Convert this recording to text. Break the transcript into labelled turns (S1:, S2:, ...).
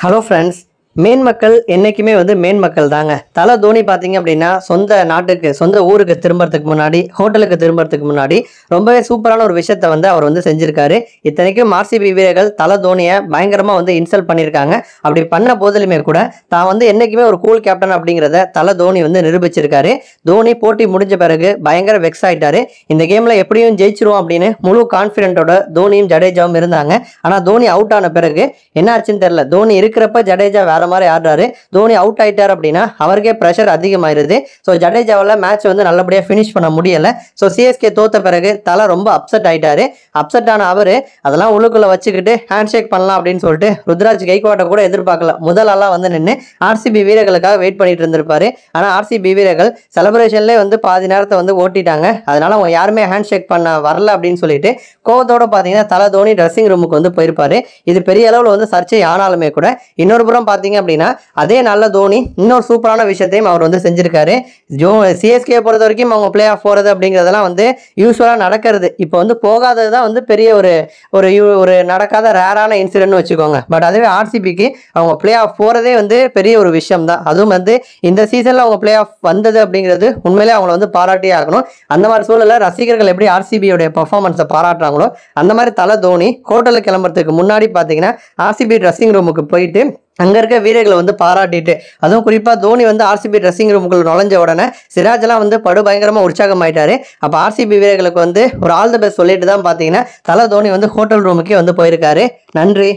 S1: Hello friends, man மக்கள் என்றைக்குமே வந்து மேன் மக்கள் தாங்க தலை தோனி பார்த்தீங்க அப்படின்னா சொந்த நாட்டுக்கு சொந்த ஊருக்கு திரும்புறதுக்கு முன்னாடி ஹோட்டலுக்கு திரும்புறதுக்கு முன்னாடி ரொம்பவே சூப்பரான ஒரு விஷயத்த வந்து அவர் வந்து செஞ்சிருக்காரு இத்தனைக்கும் ஆர்சிபி வீரர்கள் தலை தோனியை பயங்கரமாக வந்து இன்சல்ட் பண்ணியிருக்காங்க அப்படி பண்ண போதிலுமே கூட தான் வந்து என்றைக்குமே ஒரு கூல் கேப்டன் அப்படிங்கிறத தலை தோனி வந்து நிரூபிச்சிருக்காரு தோனி போட்டி முடிஞ்ச பிறகு பயங்கர வெக்ஸ் ஆயிட்டாரு இந்த கேமில் எப்படியும் ஜெயிச்சிருவோம் அப்படின்னு முழு கான்ஃபிடென்ட்டோட தோனியும் ஜடேஜாவும் இருந்தாங்க ஆனால் தோனி அவுட் ஆன பிறகு என்ன ஆச்சுன்னு தெரியல தோனி இருக்கிறப்ப ஜடேஜா வேற மாதிரி ஆடுறாரு தோனி அவுட் ஆயிட்டார் அப்படின்னா அவருக்கே ப்ரெஷர் அதிகமாயிருது ஸோ ஜடேஜாவில் மேட்ச் வந்து நல்லபடியாக ஃபினிஷ் பண்ண முடியல ஸோ சிஎஸ்கே தோத்த பிறகு தலை ரொம்ப அப்செட் ஆயிட்டாரு அப்செட் ஆன அவரு அதெல்லாம் உள்ளுக்குள்ள வச்சுக்கிட்டு ஹேண்ட் ஷேக் பண்ணலாம் அப்படின்னு சொல்லிட்டு ருத்ராஜ் கைக்வாட்டை கூட எதிர்பார்க்கல முதலாம் வந்து நின்று ஆர்சிபி வீரர்களுக்காக வெயிட் பண்ணிட்டு இருந்திருப்பாரு ஆனால் ஆர்சிபி வீரர்கள் செலிப்ரேஷன்லேயே வந்து பாதி நேரத்தை வந்து ஓட்டிட்டாங்க அதனால அவங்க யாருமே ஹேண்ட் ஷேக் பண்ண வரல அப்படின்னு சொல்லிட்டு கோவத்தோட பார்த்தீங்கன்னா தலை தோனி ட்ரெஸ்ஸிங் ரூமுக்கு வந்து போயிருப்பாரு இது பெரிய அளவில் வந்து சர்ச்சை ஆனாலுமே கூட இன்னொரு புறம் பார்த்தீங்கன்னா பார்த்தீங்க அப்படின்னா அதே நல்ல தோனி இன்னொரு சூப்பரான விஷயத்தையும் அவர் வந்து செஞ்சிருக்காரு ஜோ சிஎஸ்கே பொறுத்த வரைக்கும் அவங்க பிளே ஆஃப் போகிறது அப்படிங்கிறதெல்லாம் வந்து யூஸ்வலாக நடக்கிறது இப்போ வந்து போகாதது தான் வந்து பெரிய ஒரு ஒரு ஒரு நடக்காத ரேரான இன்சிடென்ட்னு வச்சுக்கோங்க பட் அதுவே ஆர்சிபிக்கு அவங்க பிளே ஆஃப் போகிறதே வந்து பெரிய ஒரு விஷயம் தான் அதுவும் வந்து இந்த சீசனில் அவங்க பிளே ஆஃப் வந்தது அப்படிங்கிறது உண்மையிலே அவங்கள வந்து பாராட்டியே ஆகணும் அந்த மாதிரி சூழலில் ரசிகர்கள் எப்படி ஆர்சிபியோடைய பர்ஃபார்மன்ஸை பாராட்டுறாங்களோ அந்த மாதிரி தலை தோனி ஹோட்டலில் கிளம்புறதுக்கு முன்னாடி பார்த்தீங்கன்னா ஆர்சிபி ட்ரெஸ்ஸிங் ரூமுக்கு போயிட்டு அங்கே இருக்க வீரர்களை வந்து பாராட்டிட்டு அதுவும் குறிப்பாக தோனி வந்து ஆர்சிபி ட்ரெஸ்ஸிங் ரூமுக்குள்ள நுழைஞ்ச உடனே சிராஜ்லாம் வந்து படு பயங்கரமாக உற்சாகமாயிட்டாரு அப்போ ஆர்சிபி வீரர்களுக்கு வந்து ஒரு ஆல் த பெஸ்ட் சொல்லிட்டு தான் பார்த்தீங்கன்னா தலை தோனி வந்து ஹோட்டல் ரூமுக்கே வந்து போயிருக்காரு நன்றி